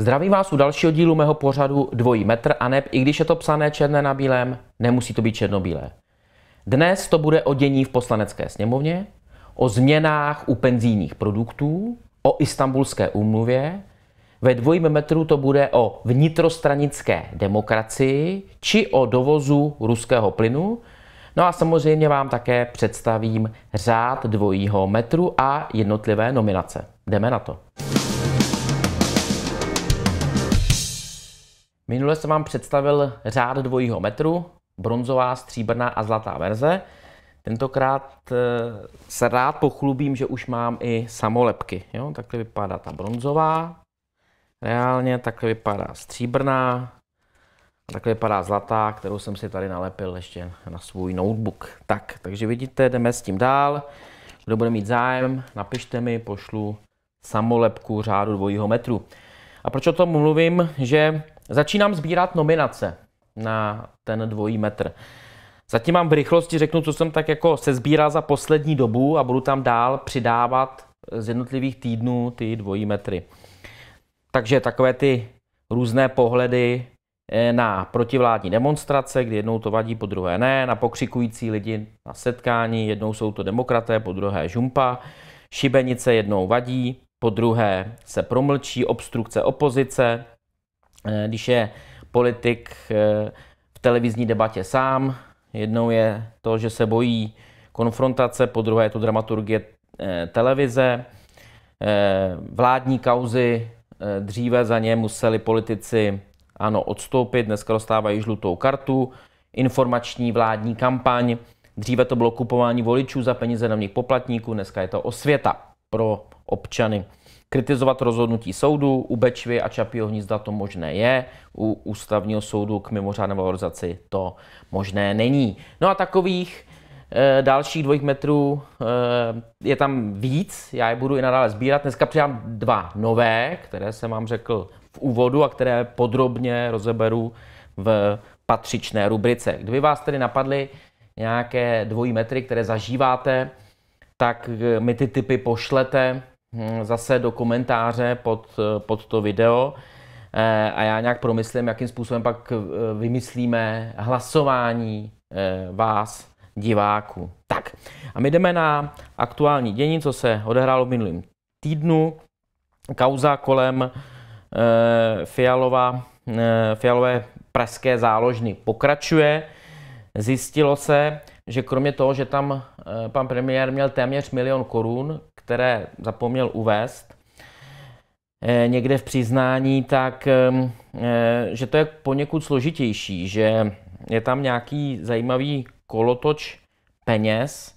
Zdravím vás u dalšího dílu mého pořadu Dvojí metr a neb, i když je to psané černé na bílém, nemusí to být černobílé. Dnes to bude o dění v poslanecké sněmovně, o změnách u penzijních produktů, o istambulské úmluvě, ve dvojím metru to bude o vnitrostranické demokracii či o dovozu ruského plynu. No a samozřejmě vám také představím řád dvojího metru a jednotlivé nominace. Jdeme na to. Minule jsem vám představil řád dvojího metru, bronzová, stříbrná a zlatá verze. Tentokrát eh, se rád pochlubím, že už mám i samolepky. Jo? Takhle vypadá ta bronzová, reálně takhle vypadá stříbrná a takhle vypadá zlatá, kterou jsem si tady nalepil ještě na svůj notebook. Tak, takže vidíte, jdeme s tím dál. Kdo bude mít zájem, napište mi, pošlu samolepku řádu dvojího metru. A proč o tom mluvím, že Začínám sbírat nominace na ten dvojí metr. Zatím mám v rychlosti řeknu, co jsem tak jako sezbíral za poslední dobu a budu tam dál přidávat z jednotlivých týdnů ty dvojí metry. Takže takové ty různé pohledy eh, na protivládní demonstrace, kdy jednou to vadí, po druhé ne, na pokřikující lidi na setkání, jednou jsou to demokraté, po druhé žumpa, šibenice jednou vadí, po druhé se promlčí, obstrukce opozice, Eh, když je politik eh, v televizní debatě sám, jednou je to, že se bojí konfrontace, po druhé je to dramaturgie eh, televize, vládní kauzy dříve za ně museli politici ano odstoupit, dneska dostávají žlutou kartu, informační vládní kampaň, dříve to bylo kupování voličů za peníze daných poplatníků, dneska je to osvěta pro občany. Kritizovat rozhodnutí soudu, u Bečvy a Čapího hnízda to možné je, u ústavního soudu k mimořádné valorizaci to možné není. No a takových e, dalších dvojich metrů e, je tam víc, já je budu i nadále sbírat. Dneska přijám dva nové, které jsem vám řekl v úvodu a které podrobně rozeberu v patřičné rubrice. Kdyby vás tedy napadly nějaké dvojí metry, které zažíváte, tak mi ty typy pošlete Hm, zase do komentáře pod, eh, pod to video eh, a já nějak promyslím, jakým způsobem pak eh, vymyslíme hlasování vás, diváků. Tak, a my jdeme na aktuální dění, co se odehrálo v minulém týdnu. Kauza kolem Fialova, Fialové pražské záložny pokračuje. Zjistilo se, že kromě toho, že tam pan premiér měl téměř milion korun, které zapomněl uvést eh, někde v přiznání, tak ehm, eh, že to je poněkud složitější, že je tam nějaký zajímavý kolotoč peněz,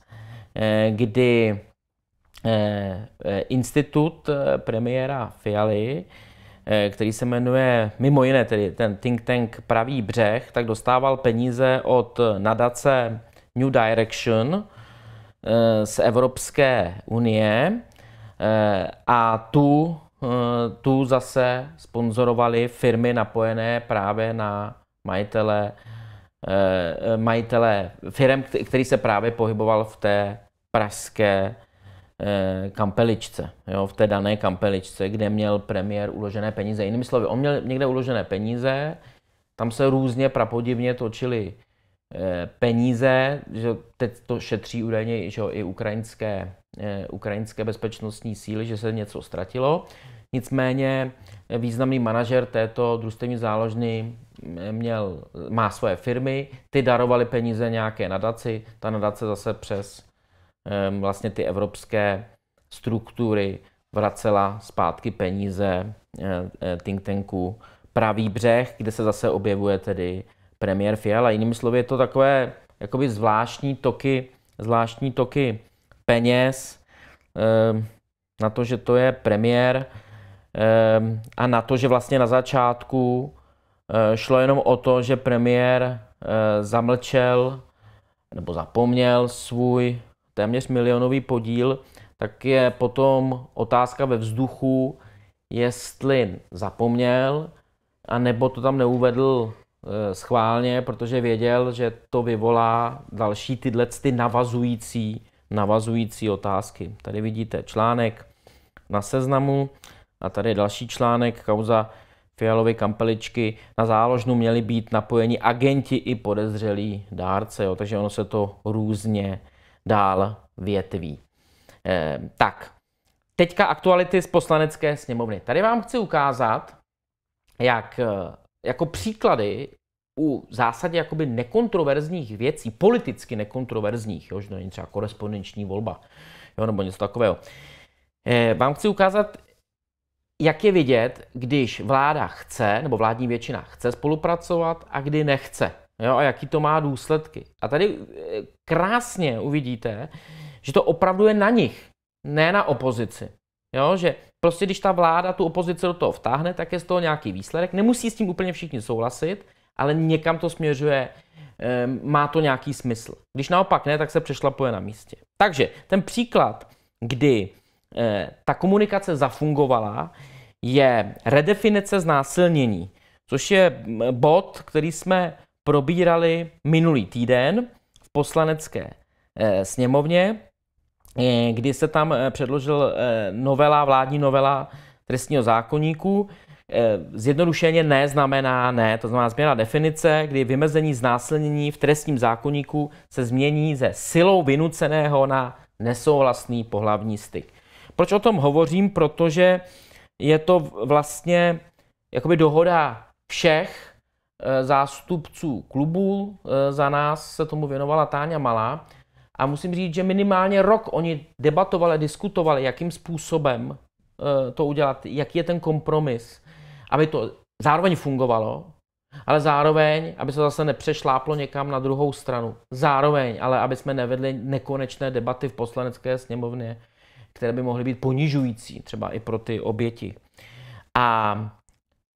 eh, kdy institut premiéra Fialy, který se jmenuje mimo jiné tedy ten think tank Pravý břeh, tak dostával peníze od nadace New Direction, Eh, z Evropské unie eh, a tu, eh, tu zase sponzorovaly firmy napojené právě na majitele, majitele firm, který se právě pohyboval v té pražské kampeličce, jo, v té dané kampeličce, kde měl premiér uložené peníze. Jinými slovy, on měl někde uložené peníze, tam se různě prapodivně točily Eh, peníze, že teď to šetří údajně že i ukrajinské, eh, ukrajinské bezpečnostní síly, že se něco ztratilo. Nicméně eh, významný manažer této družstevní záložny měl, má svoje firmy, ty darovaly peníze nějaké nadaci, ta nadace zase přes vlastně ty evropské struktury vracela zpátky peníze think tanku Pravý břeh, kde se zase objevuje tedy premiér Fiala. Jinými slovy je to takové jakoby zvláštní toky, zvláštní toky peněz ehm, na to, že to je premiér ehm, a na to, že vlastně na začátku eh, šlo jenom o to, že premiér eh, zamlčel nebo zapomněl svůj téměř milionový podíl, tak je potom otázka ve vzduchu, jestli zapomněl, a nebo to tam neuvedl Eh, schválně, protože věděl, že to vyvolá další tyhle ty navazující, navazující otázky. Tady vidíte článek na seznamu a tady je další článek, kauza Fialovy kampeličky. Na záložnu měli být napojeni agenti i podezřelí dárce, jo, takže ono se to různě dál větví. E, tak, teďka aktuality z poslanecké sněmovny. Tady vám chci ukázat, jak eh, jako příklady u zásadě jakoby nekontroverzních věcí, politicky nekontroverzních, jo, že to není třeba korespondenční volba, jo, nebo něco takového, e, vám chci ukázat, jak je vidět, když vláda chce, nebo vládní většina chce spolupracovat a kdy nechce. Jo, a jaký to má důsledky. A tady eh, krásně uvidíte, že to opravdu je na nich, ne na opozici. Jo, že prostě když ta vláda tu opozici do toho vtáhne, tak je z toho nějaký výsledek. Nemusí s tím úplně všichni souhlasit, ale někam to směřuje, má to nějaký smysl. Když naopak ne, tak se přešlapuje na místě. Takže ten příklad, kdy eh, ta komunikace zafungovala, je redefinice znásilnění, což je bod, který jsme probírali minulý týden v poslanecké eh, sněmovně. Eh, kdy se tam eh, předložil eh, novela, vládní novela trestního zákoníku. Zjednodušeně ne znamená ne, to znamená změna definice, kdy vymezení znásilnění v trestním zákoníku se změní ze silou vynuceného na nesouhlasný pohlavní styk. Proč o tom hovořím? Protože je to vlastně jakoby dohoda všech zástupců klubů. Za nás se tomu věnovala Táňa Malá, a musím říct, že minimálně rok oni debatovali, diskutovali, jakým způsobem eh, to udělat, jaký je ten kompromis, aby to zároveň fungovalo, ale zároveň, aby se zase nepřešláplo někam na druhou stranu. Zároveň, ale aby jsme nevedli nekonečné debaty v poslanecké sněmovně, které by mohly být ponižující třeba i pro ty oběti. A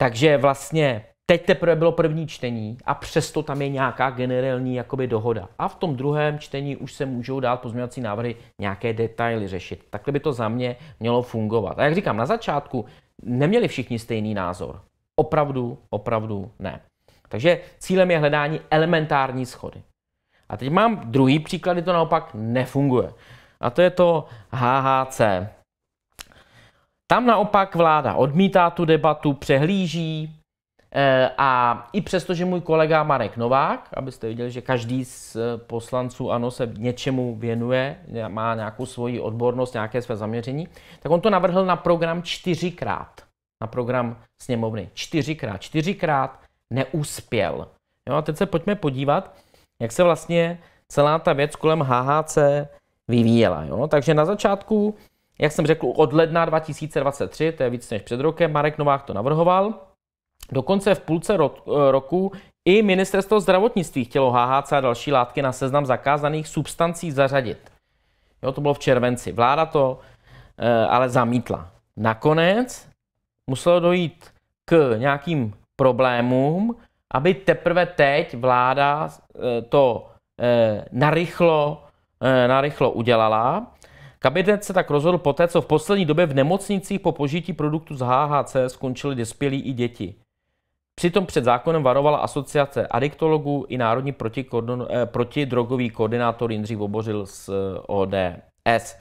takže vlastně Teď teprve bylo první čtení a přesto tam je nějaká generální jakoby dohoda. A v tom druhém čtení už se můžou dát pozměňovací návrhy nějaké detaily řešit. Takhle by to za mě mělo fungovat. A jak říkám, na začátku neměli všichni stejný názor. Opravdu, opravdu ne. Takže cílem je hledání elementární schody. A teď mám druhý příklad, kdy to naopak nefunguje. A to je to HHC. Tam naopak vláda odmítá tu debatu, přehlíží, Eh, a i přesto, že můj kolega Marek Novák, abyste viděli, že každý z eh, poslanců ANO se něčemu věnuje, má nějakou svoji odbornost, nějaké své zaměření, tak on to navrhl na program čtyřikrát. Na program sněmovny. Čtyřikrát. Čtyřikrát neuspěl. Jo, a teď se pojďme podívat, jak se vlastně celá ta věc kolem HHC vyvíjela. Jo? Takže na začátku, jak jsem řekl, od ledna 2023, to je víc než před rokem, Marek Novák to navrhoval, Dokonce v půlce eh, roku i ministerstvo zdravotnictví chtělo HHC a další látky na seznam zakázaných substancí zařadit. Jo, to bylo v červenci. Vláda to e, ale zamítla. Nakonec muselo dojít k nějakým problémům, aby teprve teď vláda e, to e, narychlo, e, narychlo udělala. Kabinet se tak rozhodl poté, co v poslední době v nemocnicích po požití produktu z HHC skončili dospělí i děti. Přitom před zákonem varovala asociace adiktologů i Národní eh, protidrogový koordinátor Jindřich Vobořil z eh, ODS.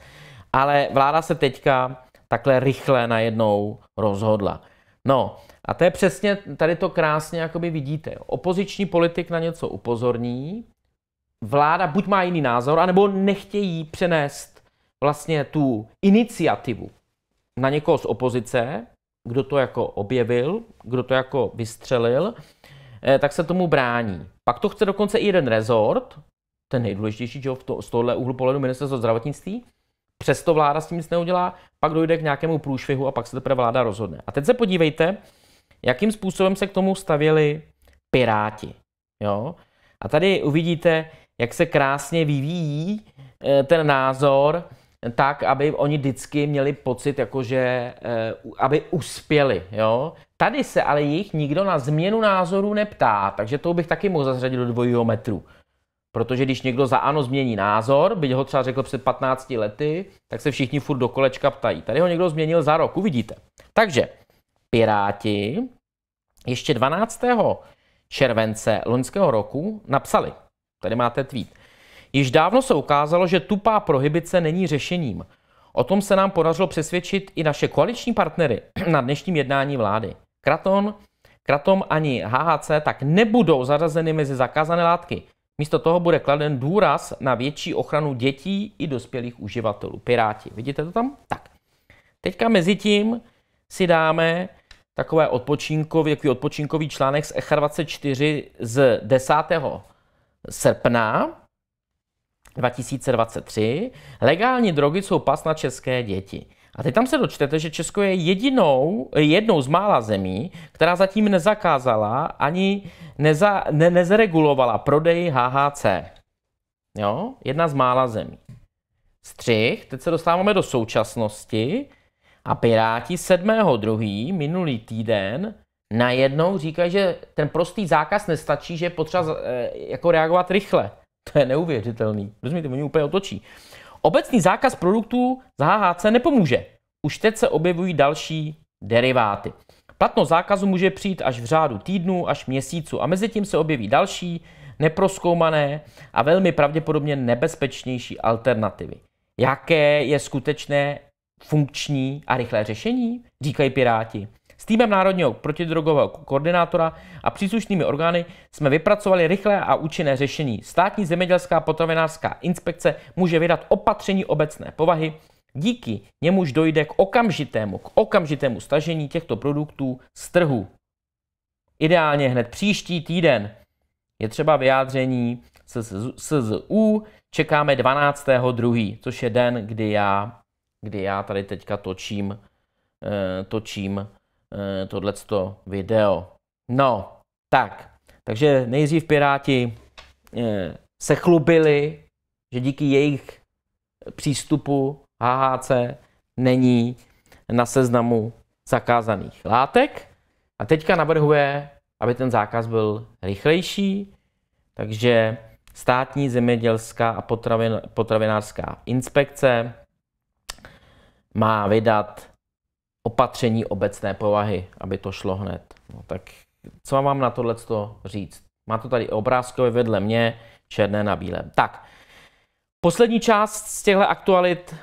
Ale vláda se teďka takhle rychle najednou rozhodla. No a to je přesně, tady to krásně jakoby vidíte. Opoziční politik na něco upozorní, vláda buď má jiný názor, anebo nechtějí přenést vlastně tu iniciativu na někoho z opozice, kdo to jako objevil, kdo to jako vystřelil, eh, tak se tomu brání. Pak to chce dokonce i jeden rezort, ten nejdůležitější, že jo, to, z tohohle úhlu pohledu ministerstvo zdravotnictví, přesto vláda s tím nic neudělá, pak dojde k nějakému průšvihu a pak se teprve vláda rozhodne. A teď se podívejte, jakým způsobem se k tomu stavěli Piráti. Jo? A tady uvidíte, jak se krásně vyvíjí eh, ten názor tak, aby oni vždycky měli pocit, jakože, eh, aby uspěli. Jo? Tady se ale jich nikdo na změnu názoru neptá, takže to bych taky mohl zařadit do dvojího metru. Protože když někdo za ano změní názor, byť ho třeba řekl před 15 lety, tak se všichni furt do kolečka ptají. Tady ho někdo změnil za rok, uvidíte. Takže Piráti ještě 12. července loňského roku napsali, tady máte tweet, Již dávno se ukázalo, že tupá prohibice není řešením. O tom se nám podařilo přesvědčit i naše koaliční partnery na dnešním jednání vlády. Kraton, Kratom ani HHC tak nebudou zařazeny mezi zakázané látky. Místo toho bude kladen důraz na větší ochranu dětí i dospělých uživatelů. Piráti, vidíte to tam? Tak. Teďka mezi tím si dáme takové odpočinkový, takový odpočinkový článek z ECHA 24 z 10. srpna. 2023. Legální drogy jsou pas na české děti. A teď tam se dočtete, že Česko je jedinou, jednou z mála zemí, která zatím nezakázala ani neza, ne, nezregulovala prodej HHC. Jo? Jedna z mála zemí. Střih, teď se dostáváme do současnosti a Piráti 7.2. minulý týden najednou říkají, že ten prostý zákaz nestačí, že je potřeba e, jako reagovat rychle. To je neuvěřitelný. Rozumíte, oni úplně otočí. Obecný zákaz produktů z HHC nepomůže. Už teď se objevují další deriváty. Platnost zákazu může přijít až v řádu týdnů, až měsíců a mezi tím se objeví další, neproskoumané a velmi pravděpodobně nebezpečnější alternativy. Jaké je skutečné funkční a rychlé řešení, říkají Piráti. S týmem Národního protidrogového koordinátora a příslušnými orgány jsme vypracovali rychlé a účinné řešení. Státní zemědělská potravinářská inspekce může vydat opatření obecné povahy, díky němuž dojde k okamžitému, k okamžitému stažení těchto produktů z trhu. Ideálně hned příští týden je třeba vyjádření SZU, čekáme 12.2., což je den, kdy já, kdy já tady teďka točím, eh, točím Eh, tohleto video. No, tak, takže nejdřív Piráti eh, se chlubili, že díky jejich přístupu HHC není na seznamu zakázaných látek. A teďka navrhuje, aby ten zákaz byl rychlejší, takže státní zemědělská a potravinářská inspekce má vydat opatření obecné povahy, aby to šlo hned. No, tak co mám na tohle říct? Má to tady obrázkové vedle mě, černé na bílém. Tak, poslední část z těchto aktualit,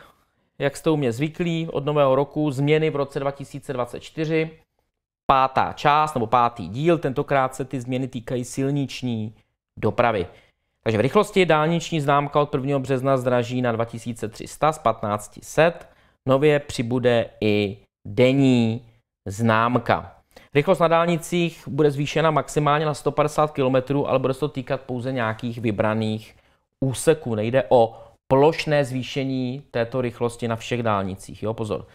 jak jste u mě zvyklí, od nového roku, změny v roce 2024, pátá část nebo pátý díl, tentokrát se ty změny týkají silniční dopravy. Takže v rychlosti dálniční známka od 1. března zdraží na 2300 z 1500, nově přibude i denní známka. Rychlost na dálnicích bude zvýšena maximálně na 150 km, ale bude se to týkat pouze nějakých vybraných úseků. Nejde o plošné zvýšení této rychlosti na všech dálnicích. Jo, pozor.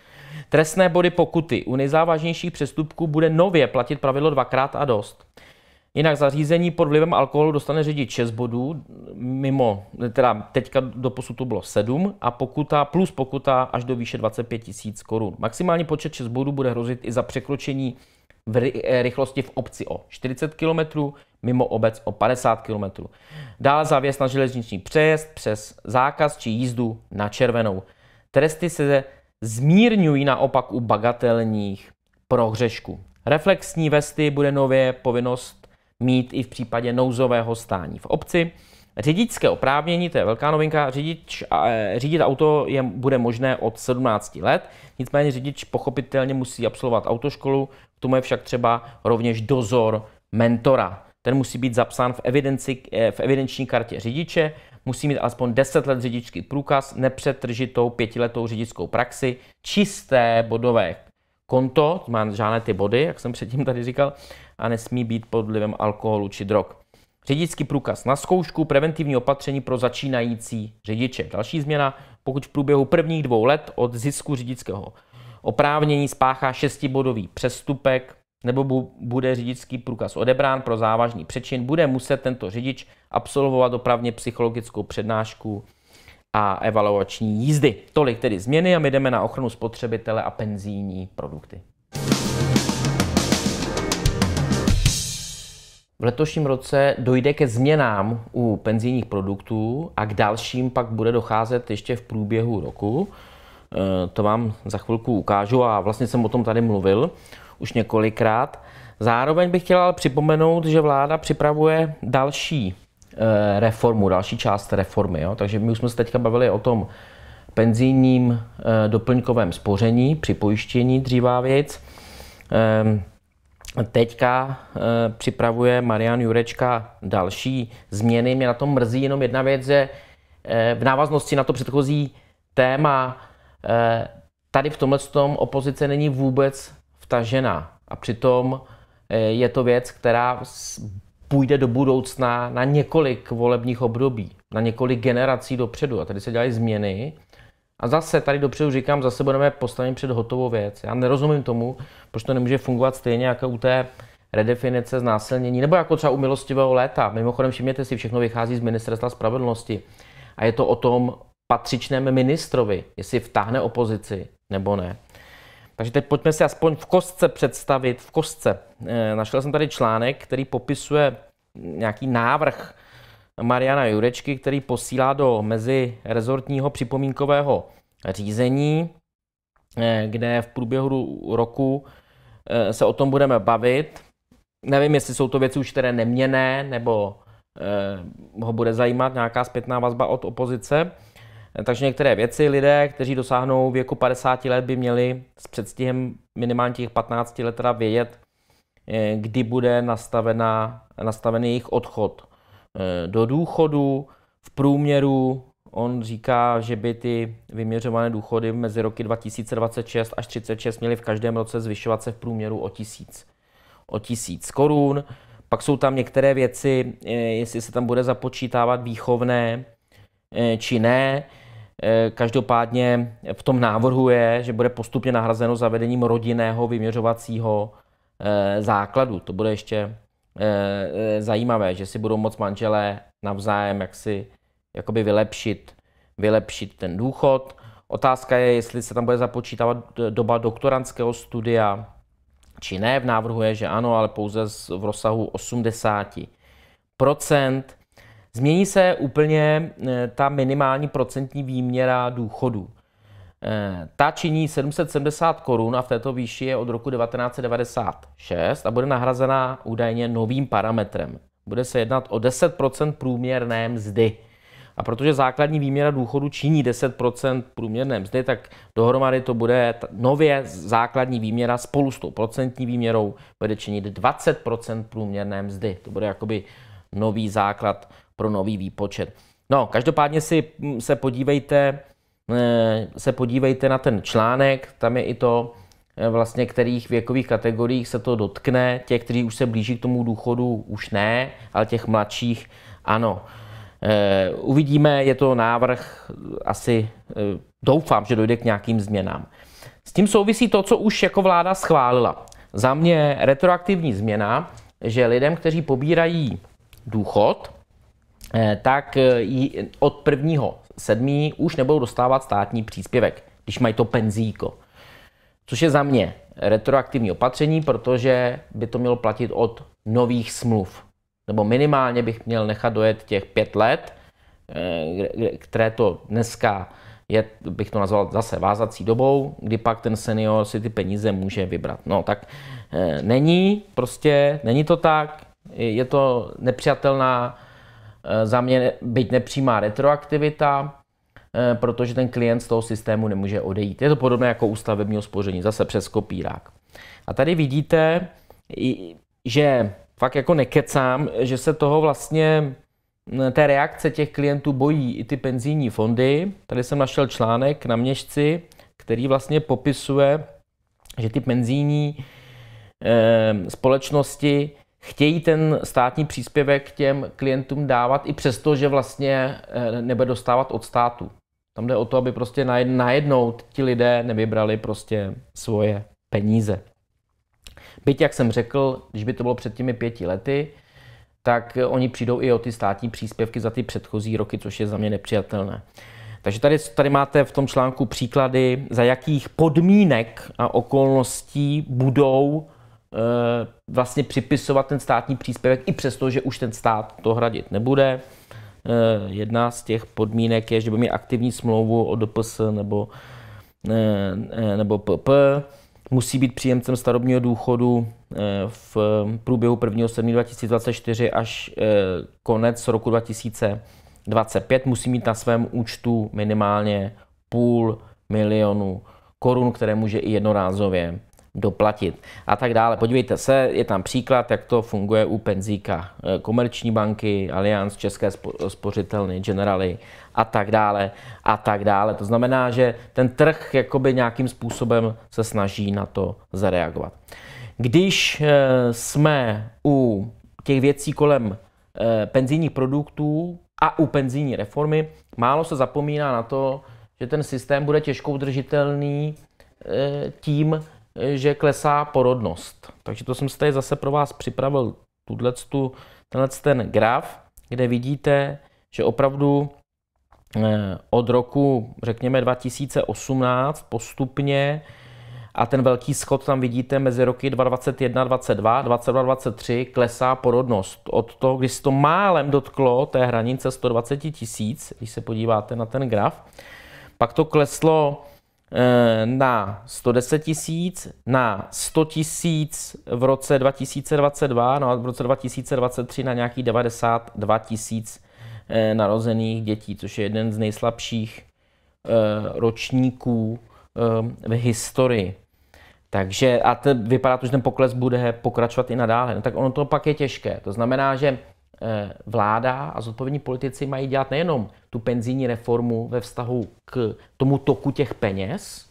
Trestné body pokuty. U nejzávažnějších přestupků bude nově platit pravidlo dvakrát a dost. Jinak zařízení pod vlivem alkoholu dostane řidič 6 bodů, mimo, teda teďka do to bylo 7 a pokuta plus pokuta až do výše 25 tisíc korun. Maximální počet 6 bodů bude hrozit i za překročení v eh, rychlosti v obci o 40 km, mimo obec o 50 km. Dále závěs na železniční přejezd přes zákaz či jízdu na červenou. Tresty se zmírňují naopak u bagatelních prohřešků. Reflexní vesty bude nově povinnost mít i v případě nouzového stání v obci. Řidičské oprávnění, to je velká novinka, řidič, e, řídit auto je, bude možné od 17 let, nicméně řidič pochopitelně musí absolvovat autoškolu, k tomu je však třeba rovněž dozor mentora. Ten musí být zapsán v, evidenci, e, v evidenční kartě řidiče, musí mít alespoň 10 let řidičský průkaz, nepřetržitou pětiletou řidičskou praxi, čisté bodové konto, to má žádné ty body, jak jsem předtím tady říkal, a nesmí být pod vlivem alkoholu či drog. Řidičský průkaz na zkoušku, preventivní opatření pro začínající řidiče. Další změna, pokud v průběhu prvních dvou let od zisku řidičského oprávnění spáchá šestibodový přestupek nebo bude řidičský průkaz odebrán pro závažný přečin, bude muset tento řidič absolvovat opravně psychologickou přednášku a evaluační jízdy. Tolik tedy změny a my jdeme na ochranu spotřebitele a penzijní produkty. V letošním roce dojde ke změnám u penzijních produktů a k dalším pak bude docházet ještě v průběhu roku. Eh, to vám za chvilku ukážu a vlastně jsem o tom tady mluvil už několikrát. Zároveň bych ale připomenout, že vláda připravuje další eh, reformu, další část reformy. Jo? Takže my už jsme se teďka bavili o tom penzijním eh, doplňkovém spoření, připojištění dřívá věc. Ehm, Teďka e, připravuje Marian Jurečka další změny. Mě na tom mrzí jenom jedna věc, že e, v návaznosti na to předchozí téma e, tady v tomhle tom opozice není vůbec vtažena. A přitom e, je to věc, která půjde do budoucna na několik volebních období, na několik generací dopředu. A tady se dělají změny, a zase tady dopředu říkám, zase budeme postaveni před hotovou věc. Já nerozumím tomu, proč to nemůže fungovat stejně jako u té redefinice znásilnění, nebo jako třeba u milostivého léta. Mimochodem všimněte si, všechno vychází z ministerstva spravedlnosti. A je to o tom patřičném ministrovi, jestli vtáhne opozici nebo ne. Takže teď pojďme si aspoň v kostce představit, v kostce. E, našel jsem tady článek, který popisuje nějaký návrh Mariana Jurečky, který posílá do mezirezortního připomínkového řízení, eh, kde v průběhu roku eh, se o tom budeme bavit. Nevím, jestli jsou to věci už které neměné, nebo eh, ho bude zajímat nějaká zpětná vazba od opozice. Takže některé věci lidé, kteří dosáhnou věku 50 let, by měli s předstihem minimálně těch 15 let teda vědět, kdy bude nastavena, nastavený jejich odchod Eh, do důchodu. V průměru on říká, že by ty vyměřované důchody mezi roky 2026 až 36 měly v každém roce zvyšovat se v průměru o tisíc, o tisíc korun. Pak jsou tam některé věci, eh, jestli se tam bude započítávat výchovné eh, či ne. Každopádně v tom návrhu je, že bude postupně nahrazeno zavedením rodinného vyměřovacího základu. To bude ještě Eh, eh, zajímavé, že si budou moc manželé navzájem jak si jakoby vylepšit, vylepšit ten důchod. Otázka je, jestli se tam bude započítávat doba doktorantského studia, či ne. V návrhu je, že ano, ale pouze v rozsahu 80 Změní se úplně eh, ta minimální procentní výměra důchodu. Eh, ta činí 770 korun a v této výši je od roku 1996 a bude nahrazená údajně novým parametrem. Bude se jednat o 10 průměrné mzdy. A protože základní výměra důchodu činí 10 průměrné mzdy, tak dohromady to bude nově základní výměra spolu s tou procentní výměrou bude činit 20 průměrné mzdy. To bude jakoby nový základ pro nový výpočet. No, každopádně si mm, se podívejte Eh, se podívejte na ten článek, tam je i to, eh, vlastně kterých věkových kategoriích se to dotkne. Těch, kteří už se blíží k tomu důchodu, už ne, ale těch mladších ano. Eh, uvidíme, je to návrh, asi doufám, že dojde k nějakým změnám. S tím souvisí to, co už jako vláda schválila. Za mě retroaktivní změna, že lidem, kteří pobírají důchod, tak od 1 sedmí už nebudou dostávat státní příspěvek, když mají to penzíko. Což je za mě retroaktivní opatření, protože by to mělo platit od nových smluv. Nebo minimálně bych měl nechat dojet těch pět let, eh, které to dneska je, bych to nazval zase vázací dobou, kdy pak ten senior si ty peníze může vybrat. No tak eh, není, prostě není to tak, je to nepřijatelná Eh, za mě byť nepřímá retroaktivita, eh, protože ten klient z toho systému nemůže odejít. Je to podobné jako u stavebního spoření, zase přes kopírák. A tady vidíte, že fakt jako nekecám, že se toho vlastně mm, té reakce těch klientů bojí i ty penzijní fondy. Tady jsem našel článek na měšci, který vlastně popisuje, že ty penzijní eh, společnosti chtějí ten státní příspěvek těm klientům dávat i přesto, že vlastně eh, nebude dostávat od státu. Tam jde o to, aby prostě najednou ti lidé nevybrali prostě svoje peníze. Byť, jak jsem řekl, když by to bylo před těmi pěti lety, tak eh, oni přijdou i o ty státní příspěvky za ty předchozí roky, což je za mě nepřijatelné. Takže tady, tady máte v tom článku příklady, za jakých podmínek a okolností budou Eh, vlastně připisovat ten státní příspěvek i přesto, že už ten stát to hradit nebude. Eh, jedna z těch podmínek je, že by měl aktivní smlouvu o DPS nebo, eh, nebo PP, musí být příjemcem starobního důchodu v průběhu 1. 7. 2024 až konec roku 2025, musí mít na svém účtu minimálně půl milionu korun, které může i jednorázově doplatit a tak dále. Podívejte se, je tam příklad, jak to funguje u penzíka eh, komerční banky, Allianz, České spořitelny, Generali a tak dále a tak dále. To znamená, že ten trh jakoby nějakým způsobem se snaží na to zareagovat. Když eh, jsme u těch věcí kolem eh, penzijních produktů a u penzijní reformy, málo se zapomíná na to, že ten systém bude těžko udržitelný tím, že klesá porodnost. Takže to jsem si tady zase pro vás připravil tuto, tenhle ten graf, kde vidíte, že opravdu eh, od roku, řekněme, 2018 postupně a ten velký schod tam vidíte mezi roky 2021, 22, 22, 23 klesá porodnost. Od toho, když se to málem dotklo té hranice 120 tisíc, když se podíváte na ten graf, pak to kleslo Eh, na 110 tisíc, na 100 tisíc v roce 2022, no a v roce 2023 na nějakých 92 tisíc eh, narozených dětí, což je jeden z nejslabších eh, ročníků v historii. Takže a ten, vypadá to, že ten pokles bude pokračovat i nadále. No tak ono to pak je těžké. To znamená, že Eh, vláda a zodpovědní politici mají dělat nejenom tu penzijní reformu ve vztahu k tomu toku těch peněz,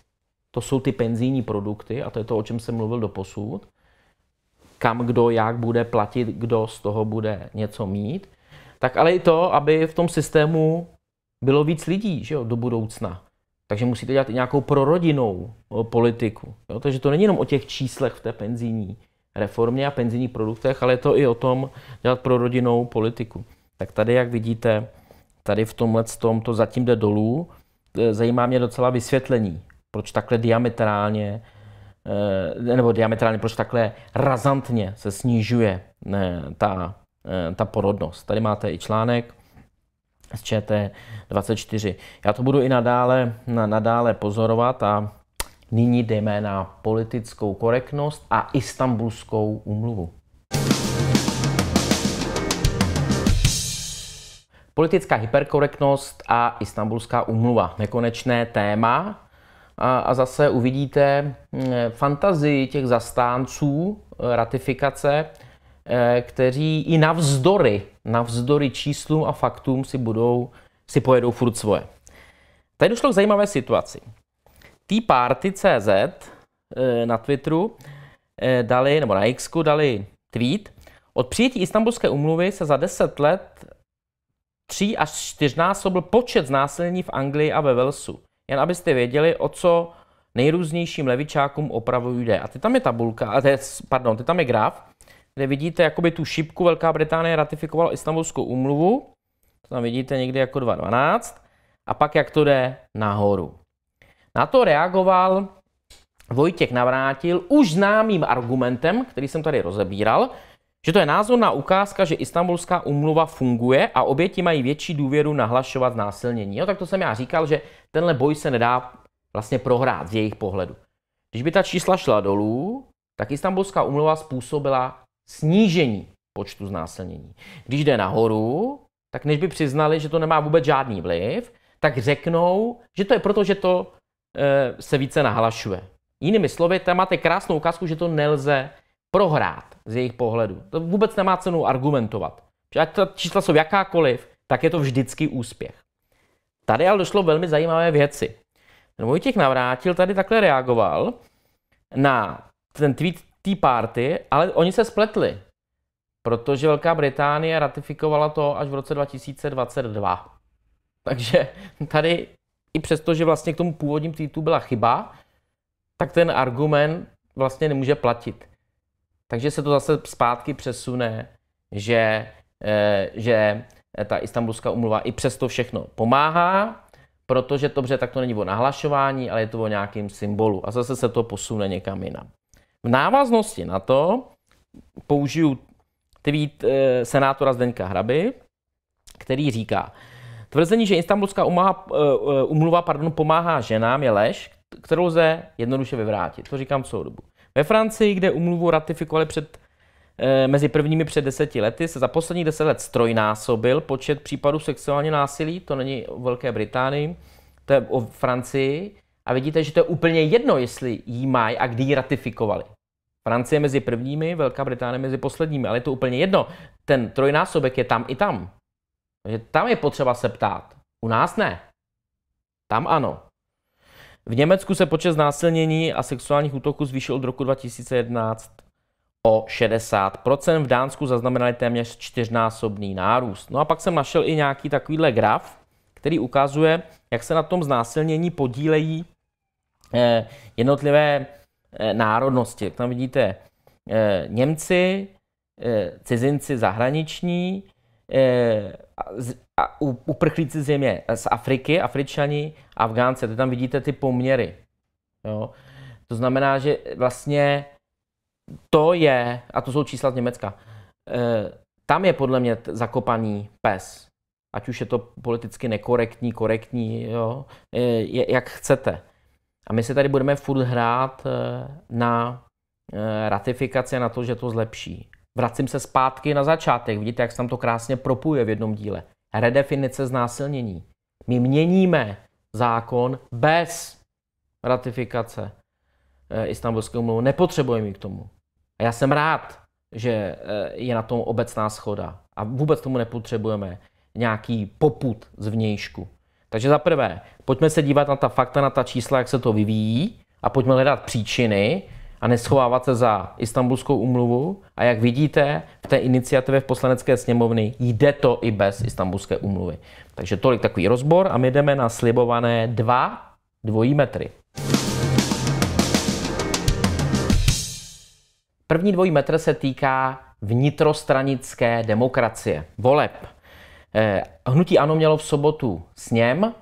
to jsou ty penzijní produkty a to je to, o čem jsem mluvil do posud, kam kdo jak bude platit, kdo z toho bude něco mít, tak ale i to, aby v tom systému bylo víc lidí že jo, do budoucna. Takže musíte dělat i nějakou prorodinnou eh, politiku. Jo? Takže to není jenom o těch číslech v té penzijní reformě a penzijních produktech, ale je to i o tom dělat pro rodinnou politiku. Tak tady, jak vidíte, tady v tomhle tom to zatím jde dolů. E, zajímá mě docela vysvětlení, proč takhle diametrálně, e, nebo diametrálně, proč takhle razantně se snižuje e, ta, ta porodnost. Tady máte i článek z ČT24. Já to budu i nadále, nadále pozorovat a Nyní jdeme na politickou korektnost a istambulskou umluvu. Politická hyperkorektnost a istambulská umluva Nekonečné téma. A, a zase uvidíte mm, fantazii těch zastánců eh, ratifikace, eh, kteří i navzdory, navzdory číslům a faktům si budou, si pojedou furt svoje. Tady došlo k zajímavé situaci tparty.cz eh, na Twitteru eh, dali, nebo na X dali tweet. Od přijetí Istanbulské umluvy se za 10 let tří až čtyřnásobl počet znásilnění v Anglii a ve Velsu. Jen abyste věděli, o co nejrůznějším levičákům opravdu jde. A ty tam je tabulka, a ty, pardon, ty tam je graf, kde vidíte jakoby tu šipku. Velká Británie ratifikovala Istanbulskou umluvu, to tam vidíte někdy jako 2012, a pak jak to jde nahoru. Na to reagoval Vojtěch Navrátil už známým argumentem, který jsem tady rozebíral, že to je názorná ukázka, že Istanbulská umluva funguje a oběti mají větší důvěru nahlašovat násilnění. Jo, tak to jsem já říkal, že tenhle boj se nedá vlastně prohrát z jejich pohledu. Když by ta čísla šla dolů, tak Istanbulská umluva způsobila snížení počtu znásilnění. Když jde nahoru, tak než by přiznali, že to nemá vůbec žádný vliv, tak řeknou, že to je proto, že to Eh, se více nahlašuje. Jinými slovy, tam máte krásnou ukázku, že to nelze prohrát z jejich pohledu. To vůbec nemá cenu argumentovat. Že ať ta čísla jsou jakákoliv, tak je to vždycky úspěch. Tady ale došlo velmi zajímavé věci. Ten těch Navrátil tady takhle reagoval na ten tweet té party, ale oni se spletli, protože Velká Británie ratifikovala to až v roce 2022. Takže tady i přesto, že vlastně k tomu původním tweetu byla chyba, tak ten argument vlastně nemůže platit. Takže se to zase zpátky přesune, že, eh, že ta istambulská umluva i přesto všechno pomáhá, protože dobře, tak to není o nahlašování, ale je to o nějakém symbolu. A zase se to posune někam jinam. V návaznosti na to použiju tweet eh, senátora Zdeňka Hraby, který říká, Tvrzení, že Istanbulská eh, eh, umluva pardon, pomáhá ženám, je lež, kterou lze jednoduše vyvrátit. To říkám celou dobu. Ve Francii, kde umluvu ratifikovali před, eh, mezi prvními před deseti lety, se za posledních deset let strojnásobil počet případů sexuálního násilí, to není o Velké Británii, to je o Francii. A vidíte, že to je úplně jedno, jestli jí mají a kdy ji ratifikovali. Francie mezi prvními, Velká Británie mezi posledními, ale je to úplně jedno. Ten trojnásobek je tam i tam. Takže tam je potřeba se ptát. U nás ne. Tam ano. V Německu se počet znásilnění a sexuálních útoků zvýšil od roku 2011 o 60%. V Dánsku zaznamenali téměř čtyřnásobný nárůst. No a pak jsem našel i nějaký takovýhle graf, který ukazuje, jak se na tom znásilnění podílejí eh, jednotlivé eh, národnosti. Tam vidíte eh, Němci, cizinci zahraniční, e, a, u, uprchlíci země z Afriky, Afričani, Afgánci, to tam vidíte ty poměry. Jo? To znamená, že vlastně to je, a to jsou čísla z Německa, e, tam je podle mě t- zakopaný pes. Ať už je to politicky nekorektní, korektní, jo? E, je, jak chcete. A my se tady budeme furt hrát e, na ratifikaci na to, že to zlepší. Vracím se zpátky na začátek. Vidíte, jak se tam to krásně propuje v jednom díle. Redefinice znásilnění. My měníme zákon bez ratifikace eh, istambulského mluvu. Nepotřebujeme k tomu. A já jsem rád, že eh, je na tom obecná schoda. A vůbec tomu nepotřebujeme nějaký poput z vnějšku. Takže za prvé, pojďme se dívat na ta fakta, na ta čísla, jak se to vyvíjí a pojďme hledat příčiny a neschovávat se za Istanbulskou umluvu. A jak vidíte, v té iniciativě v poslanecké sněmovny jde to i bez Istanbulské umluvy. Takže tolik takový rozbor a my jdeme na slibované dva dvojí metry. První dvojí metr se týká vnitrostranické demokracie, voleb. Eh, hnutí Ano mělo v sobotu sněm,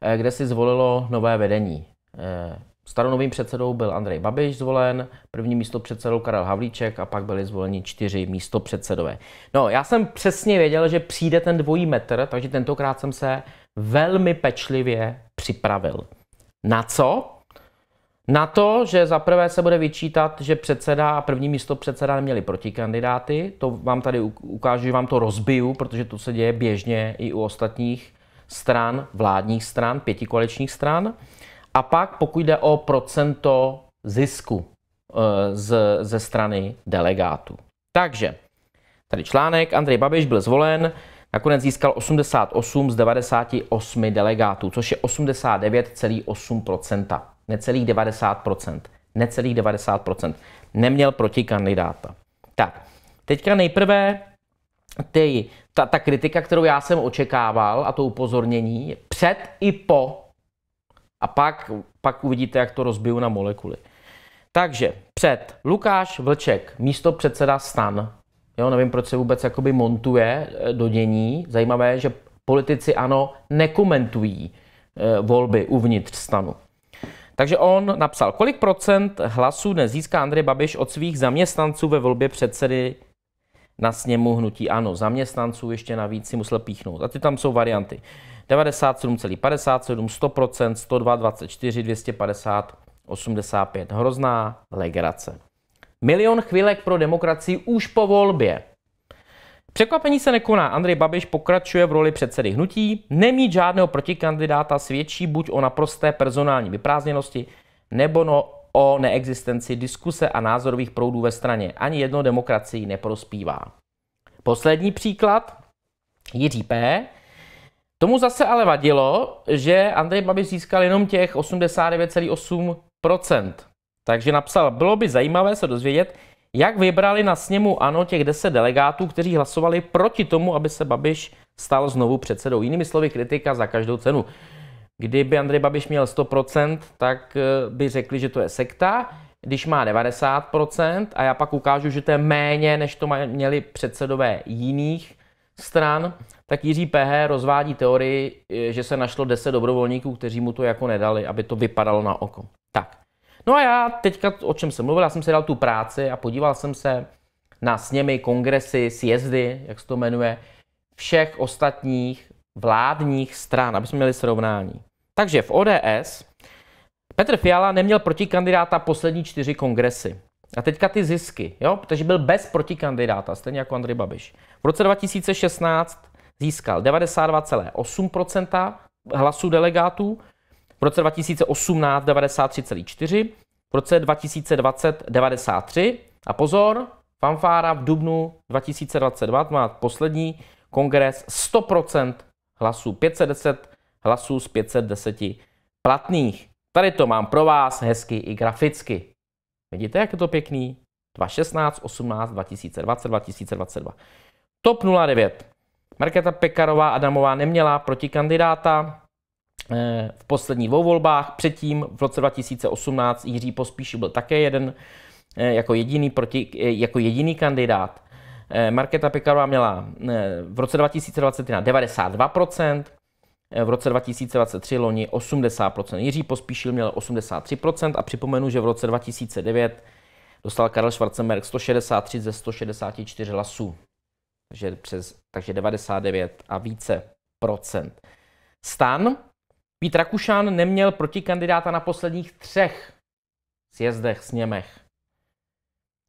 eh, kde si zvolilo nové vedení. Eh, Staronovým předsedou byl Andrej Babiš zvolen, první místo předsedou Karel Havlíček a pak byli zvoleni čtyři místo předsedové. No, já jsem přesně věděl, že přijde ten dvojí metr, takže tentokrát jsem se velmi pečlivě připravil. Na co? Na to, že za prvé se bude vyčítat, že předseda a první místo předseda neměli protikandidáty. To vám tady ukážu, že vám to rozbiju, protože to se děje běžně i u ostatních stran, vládních stran, pětikoaličních stran. A pak, pokud jde o procento zisku eh, z, ze strany delegátů. Takže, tady článek, Andrej Babiš byl zvolen, nakonec získal 88 z 98 delegátů, což je 89,8%, necelých 90%, necelých 90%. Neměl proti kandidáta. Tak, teďka nejprve ty, ta, ta kritika, kterou já jsem očekával, a to upozornění, před i po a pak, pak uvidíte, jak to rozbiju na molekuly. Takže před Lukáš Vlček, místo předseda stan. Jo, nevím, proč se vůbec jakoby montuje eh, do dění. Zajímavé, že politici ano nekomentují e, volby uvnitř stanu. Takže on napsal, kolik procent hlasů nezíská Andrej Babiš od svých zaměstnanců ve volbě předsedy na sněmu hnutí. Ano, zaměstnanců ještě navíc si musel píchnout. A ty tam jsou varianty. 97,57, 100%, 102, 24, 250, 85. Hrozná legrace. Milion chvílek pro demokracii už po volbě. Překvapení se nekoná. Andrej Babiš pokračuje v roli předsedy hnutí. Nemít žádného protikandidáta svědčí buď o naprosté personální vyprázdněnosti, nebo no, o neexistenci diskuse a názorových proudů ve straně. Ani jedno demokracii neprospívá. Poslední příklad. Jiří P. Tomu zase ale vadilo, že Andrej Babiš získal jenom těch 89,8%. Takže napsal, bylo by zajímavé se dozvědět, jak vybrali na sněmu ANO těch 10 delegátů, kteří hlasovali proti tomu, aby se Babiš stal znovu předsedou. Jinými slovy, kritika za každou cenu. Kdyby Andrej Babiš měl 100%, tak eh, by řekli, že to je sekta. Když má 90% a já pak ukážu, že to je méně, než to měli předsedové jiných stran, tak Jiří PH rozvádí teorii, eh, že se našlo 10 dobrovolníků, kteří mu to jako nedali, aby to vypadalo na oko. Tak. No a já teďka, o čem jsem mluvil, já jsem si dal tu práci a podíval jsem se na sněmy, kongresy, sjezdy, jak se to jmenuje, všech ostatních vládních stran, aby jsme měli srovnání. Takže v ODS Petr Fiala neměl protikandidáta poslední čtyři kongresy. A teďka ty zisky, jo? protože byl bez protikandidáta, stejně jako Andrej Babiš. V roce 2016 získal 92,8 hlasů delegátů, v roce 2018 93,4, v roce 2020 93 a pozor, fanfára v dubnu 2022 má poslední kongres 100% hlasů, 510 hlasů z 510 platných. Tady to mám pro vás hezky i graficky. Vidíte, jak je to pěkný? 2016, 18, 2020, 2022. TOP 09. Markéta Pekarová Adamová neměla protikandidáta eh, v posledních dvou volbách. Předtím v roce 2018 Jiří Pospíšil byl také jeden eh, jako jediný, proti, eh, jako jediný kandidát. Markéta Pekarová měla v roce 2021 92%, v roce 2023 loni 80%. Jiří Pospíšil měl 83% a připomenu, že v roce 2009 dostal Karel Schwarzenberg 163 ze 164 hlasů takže, přes, takže 99 a více procent. Stan Vít Rakušan neměl proti kandidáta na posledních třech sjezdech, sněmech.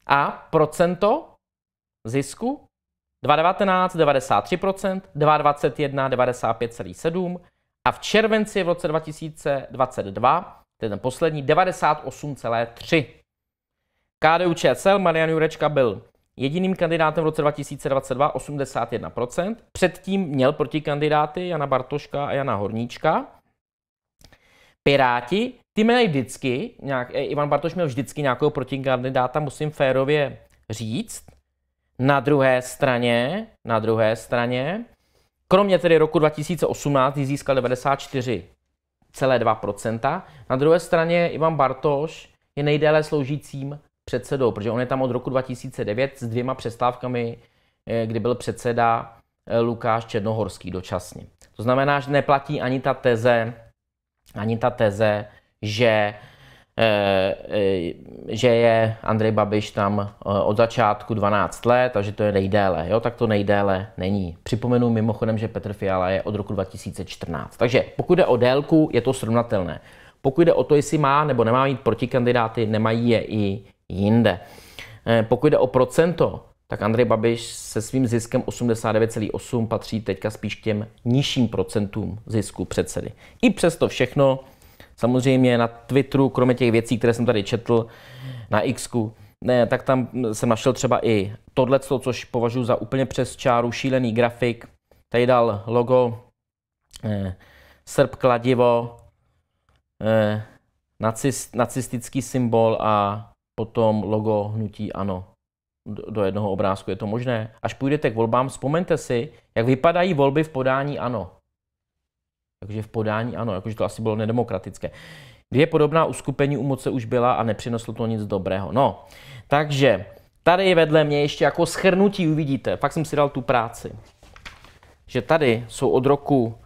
A procento zisku 2019 93%, 2,21, 95,7% a v červenci v roce 2022, to je ten poslední, 98,3%. KDU ČSL Marian Jurečka byl Jediným kandidátem v roce 2022 81%. Předtím měl protikandidáty Jana Bartoška a Jana Horníčka. Piráti, ty měli vždycky, nějak, eh, Ivan Bartoš měl vždycky nějakého protikandidáta, musím férově říct. Na druhé straně, na druhé straně, kromě tedy roku 2018, kdy získal 94,2%, na druhé straně Ivan Bartoš je nejdéle sloužícím předsedou, protože on je tam od roku 2009 s dvěma přestávkami, eh, kdy byl předseda eh, Lukáš Černohorský dočasně. To znamená, že neplatí ani ta teze, ani ta teze, že eh, že je Andrej Babiš tam od začátku 12 let, takže to je nejdéle. Jo, tak to nejdéle není. Připomenu mimochodem, že Petr Fiala je od roku 2014. Takže pokud jde o délku, je to srovnatelné. Pokud jde o to, jestli má nebo nemá mít protikandidáty, nemají je i jinde. Eh, pokud jde o procento, tak Andrej Babiš se svým ziskem 89,8 patří teďka spíš těm nižším procentům zisku předsedy. I přesto všechno, samozřejmě na Twitteru, kromě těch věcí, které jsem tady četl, na X, ne, tak tam jsem našel třeba i tohle, což považuji za úplně přes čáru, šílený grafik. Tady dal logo eh, Srb kladivo, eh, nacist, nacistický symbol a potom logo hnutí ano do jednoho obrázku. Je to možné? Až půjdete k volbám, vzpomeňte si, jak vypadají volby v podání ano. Takže v podání ano, jakože to asi bylo nedemokratické. Dvě podobná uskupení u moce už byla a nepřineslo to nic dobrého. No, takže tady vedle mě ještě jako schrnutí, uvidíte. Fakt jsem si dal tu práci. Že tady jsou od roku,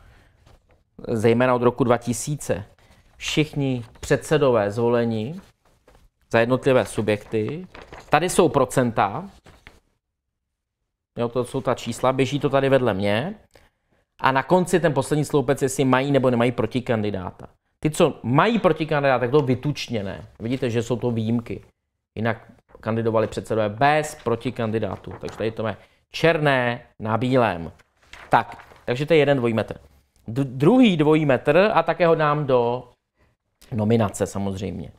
zejména od roku 2000, všichni předsedové zvolení za jednotlivé subjekty. Tady jsou procenta, jo, to jsou ta čísla, běží to tady vedle mě. A na konci ten poslední sloupec, jestli mají nebo nemají protikandidáta. Ty, co mají protikandidáta, tak to vytučněné. Vidíte, že jsou to výjimky. Jinak kandidovali předsedové bez protikandidátu. Takže tady to je černé na bílém. Tak, takže to je jeden dvojí metr. D- druhý dvojí metr a také ho dám do nominace samozřejmě.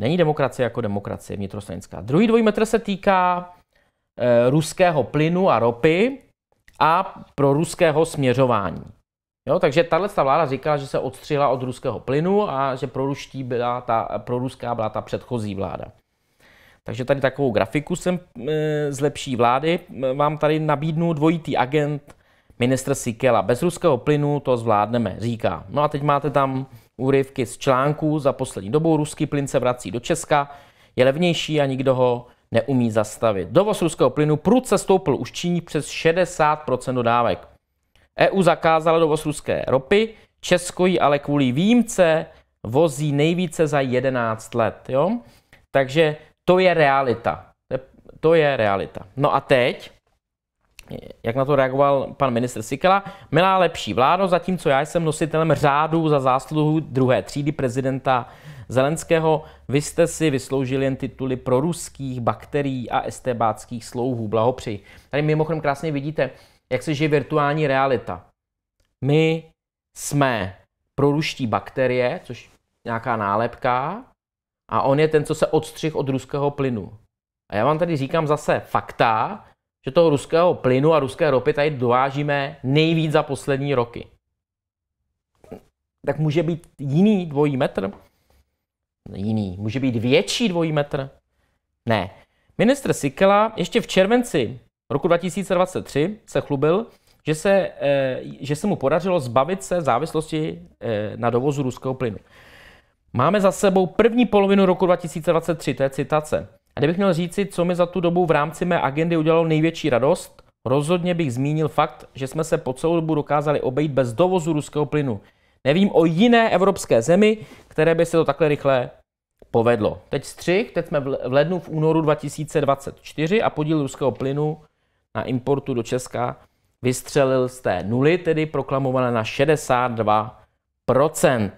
Není demokracie jako demokracie vnitrostranická. Druhý dvojmetr se týká e, ruského plynu a ropy a pro ruského směřování. Jo, takže tahle vláda říkala, že se odstřihla od ruského plynu a že pro, byla ta, pro ruská byla ta předchozí vláda. Takže tady takovou grafiku jsem e, z lepší vlády. Vám tady nabídnu dvojitý agent ministr Sikela. Bez ruského plynu to zvládneme, říká. No a teď máte tam úryvky z článků za poslední dobou. Ruský plyn se vrací do Česka, je levnější a nikdo ho neumí zastavit. Dovoz ruského plynu prudce stoupil, už činí přes 60% dodávek. EU zakázala dovoz ruské ropy, Česko ji ale kvůli výjimce vozí nejvíce za 11 let. Jo? Takže to je realita. To je realita. No a teď jak na to reagoval pan ministr Sikela. Milá lepší vládo, zatímco já jsem nositelem řádu za zásluhu druhé třídy prezidenta Zelenského, vy jste si vysloužili jen tituly pro ruských bakterií a estebáckých slouhů. Blahopřeji. Tady mimochodem krásně vidíte, jak se žije virtuální realita. My jsme proruští bakterie, což nějaká nálepka, a on je ten, co se odstřih od ruského plynu. A já vám tady říkám zase fakta, že toho ruského plynu a ruské ropy tady dovážíme nejvíc za poslední roky. Tak může být jiný dvojí metr? No, jiný. Může být větší dvojí metr? Ne. Ministr Sikela ještě v červenci roku 2023 se chlubil, že se, eh, že se mu podařilo zbavit se závislosti eh, na dovozu ruského plynu. Máme za sebou první polovinu roku 2023, to je citace. A kdybych měl říci, co mi za tu dobu v rámci mé agendy udělalo největší radost, rozhodně bych zmínil fakt, že jsme se po celou dobu dokázali obejít bez dovozu ruského plynu. Nevím o jiné evropské zemi, které by se to takhle rychle povedlo. Teď střih, teď jsme v lednu v únoru 2024 a podíl ruského plynu na importu do Česka vystřelil z té nuly, tedy proklamované na 62%.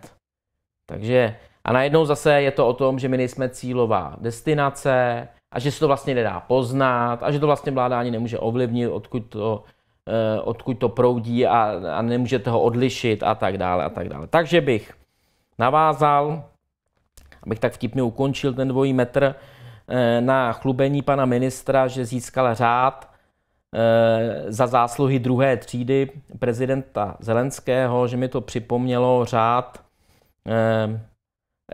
Takže a najednou zase je to o tom, že my nejsme cílová destinace a že se to vlastně nedá poznat a že to vlastně vláda ani nemůže ovlivnit, odkud to, eh, odkud to proudí a, a nemůžete ho odlišit a tak dále a tak dále. Takže bych navázal, abych tak vtipně ukončil ten dvojí metr, eh, na chlubení pana ministra, že získal řád eh, za zásluhy druhé třídy prezidenta Zelenského, že mi to připomnělo řád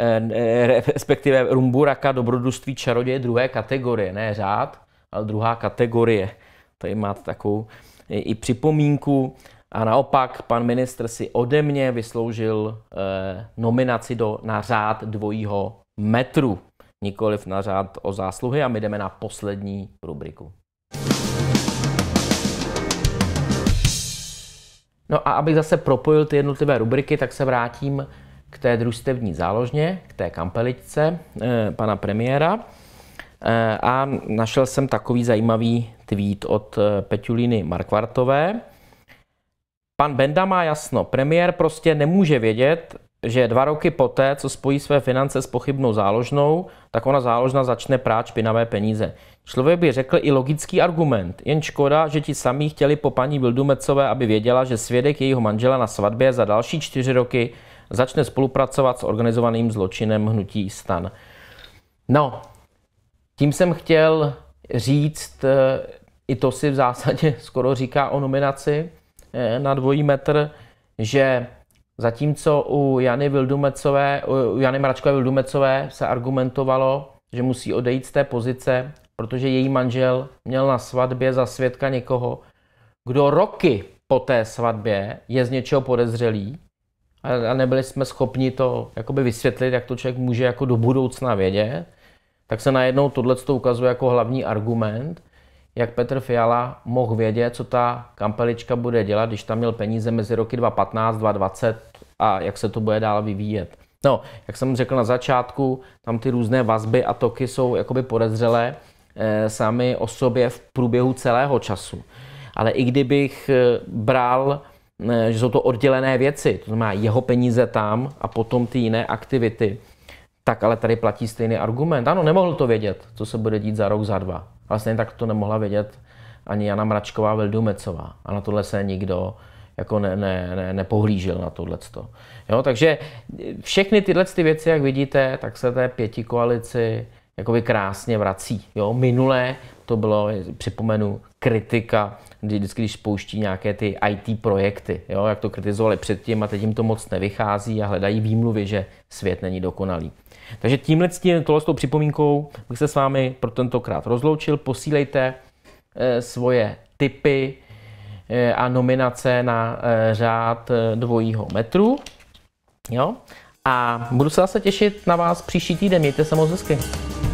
Eh, eh, respektive rumburaka, dobrodružství čaroděje druhé kategorie, ne řád, ale druhá kategorie. Tady máte takovou i připomínku. A naopak pan ministr si ode mě vysloužil eh, nominaci do, na řád dvojího metru, nikoliv na řád o zásluhy a my jdeme na poslední rubriku. No a abych zase propojil ty jednotlivé rubriky, tak se vrátím k té družstevní záložně, k té kampeličce eh, pana premiéra. Eh, a našel jsem takový zajímavý tweet od eh, Petuliny Markvartové. Pan Benda má jasno, premiér prostě nemůže vědět, že dva roky poté, co spojí své finance s pochybnou záložnou, tak ona záložna začne prát špinavé peníze. Člověk by řekl i logický argument, jen škoda, že ti sami chtěli po paní Vildumecové, aby věděla, že svědek jejího manžela na svatbě za další čtyři roky začne spolupracovat s organizovaným zločinem hnutí stan. No, tím jsem chtěl říct, eh, i to si v zásadě skoro říká o nominaci eh, na dvojí metr, že zatímco u Jany, Vildumecové, u Jany Mračkové Vildumecové se argumentovalo, že musí odejít z té pozice, protože její manžel měl na svatbě za svědka někoho, kdo roky po té svatbě je z něčeho podezřelý a nebyli jsme schopni to jakoby vysvětlit, jak to člověk může jako do budoucna vědět, tak se najednou tohle ukazuje jako hlavní argument, jak Petr Fiala mohl vědět, co ta kampelička bude dělat, když tam měl peníze mezi roky 2015, 2020 a jak se to bude dál vyvíjet. No, jak jsem řekl na začátku, tam ty různé vazby a toky jsou jakoby podezřelé e, sami o sobě v průběhu celého času. Ale i kdybych eh, bral že jsou to oddělené věci, to znamená jeho peníze tam a potom ty jiné aktivity, tak ale tady platí stejný argument. Ano, nemohl to vědět, co se bude dít za rok, za dva. Ale stejně tak to nemohla vědět ani Jana Mračková Vildomecová. A na tohle se nikdo jako ne, ne, ne, nepohlížel na tohle. Jo, takže všechny tyhle ty věci, jak vidíte, tak se té pěti koalici jakoby krásně vrací. Jo, minulé to bylo, připomenu, kritika, vždycky, když spouští nějaké ty IT projekty, jo, jak to kritizovali předtím a teď jim to moc nevychází a hledají výmluvy, že svět není dokonalý. Takže tímhle s tím, tohle s tou připomínkou bych se s vámi pro tentokrát rozloučil. Posílejte e, svoje typy e, eh, a nominace na e, řád dvojího metru. Jo? A budu se zase těšit na vás příští týden. Mějte se moc hezky.